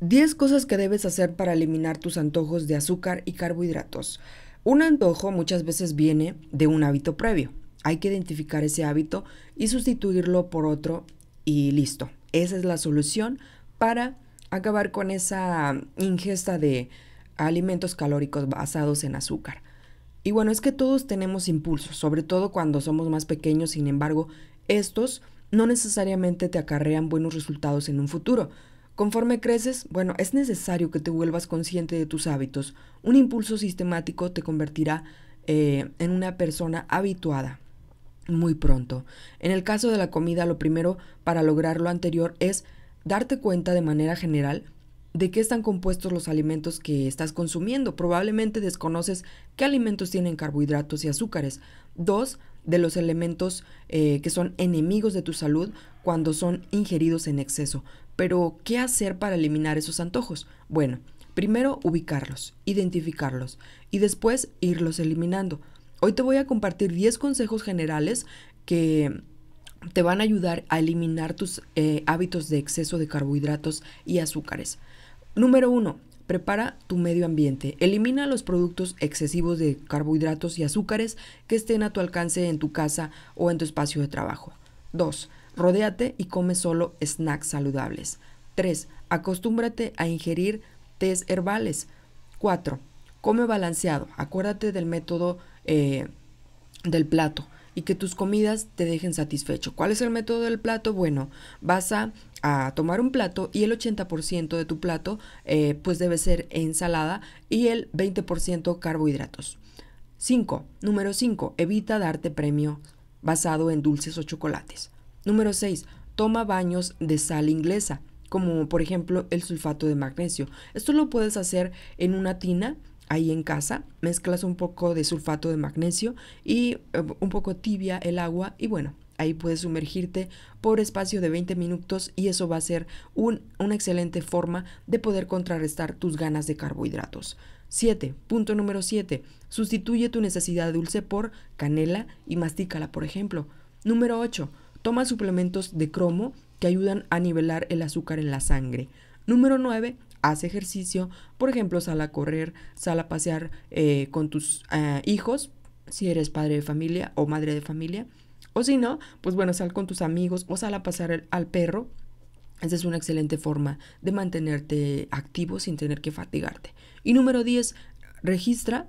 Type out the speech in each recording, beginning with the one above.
10 cosas que debes hacer para eliminar tus antojos de azúcar y carbohidratos. Un antojo muchas veces viene de un hábito previo. Hay que identificar ese hábito y sustituirlo por otro y listo. Esa es la solución para acabar con esa ingesta de alimentos calóricos basados en azúcar. Y bueno, es que todos tenemos impulsos, sobre todo cuando somos más pequeños, sin embargo, estos no necesariamente te acarrean buenos resultados en un futuro. Conforme creces, bueno, es necesario que te vuelvas consciente de tus hábitos. Un impulso sistemático te convertirá eh, en una persona habituada muy pronto. En el caso de la comida, lo primero para lograr lo anterior es darte cuenta de manera general de qué están compuestos los alimentos que estás consumiendo. Probablemente desconoces qué alimentos tienen carbohidratos y azúcares. Dos, de los elementos eh, que son enemigos de tu salud cuando son ingeridos en exceso. Pero, ¿qué hacer para eliminar esos antojos? Bueno, primero ubicarlos, identificarlos y después irlos eliminando. Hoy te voy a compartir 10 consejos generales que te van a ayudar a eliminar tus eh, hábitos de exceso de carbohidratos y azúcares. Número 1. Prepara tu medio ambiente. Elimina los productos excesivos de carbohidratos y azúcares que estén a tu alcance en tu casa o en tu espacio de trabajo. 2. Rodéate y come solo snacks saludables. 3. Acostúmbrate a ingerir tés herbales. 4. Come balanceado. Acuérdate del método eh, del plato y que tus comidas te dejen satisfecho. ¿Cuál es el método del plato? Bueno, vas a, tomar un plato y el 80% de tu plato eh, pues debe ser ensalada y el 20% carbohidratos. 5. Número 5. Evita darte premio basado en dulces o chocolates. Número 6. Toma baños de sal inglesa, como por ejemplo el sulfato de magnesio. Esto lo puedes hacer en una tina ahí en casa, mezclas un poco de sulfato de magnesio y eh, un poco tibia el agua y bueno, ahí puedes sumergirte por espacio de 20 minutos y eso va a ser una excelente forma de poder contrarrestar tus ganas de carbohidratos. 7. Punto número 7. Sustituye tu necesidad de dulce por canela y mastícala, por ejemplo. Número 8. Toma suplementos de cromo que ayudan a nivelar el azúcar en la sangre. Número 9. Haz ejercicio, por ejemplo, sal a correr, sal a pasear eh, con tus eh, hijos, si eres padre de familia o madre de familia. O si no, pues bueno, sal con tus amigos o sal a pasar al perro. Esa es una excelente forma de mantenerte activo sin tener que fatigarte. Y número 10, registra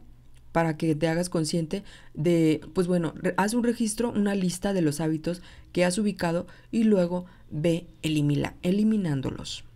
para que te hagas consciente de, pues bueno, haz un registro, una lista de los hábitos que has ubicado y luego ve elimina, eliminándolos.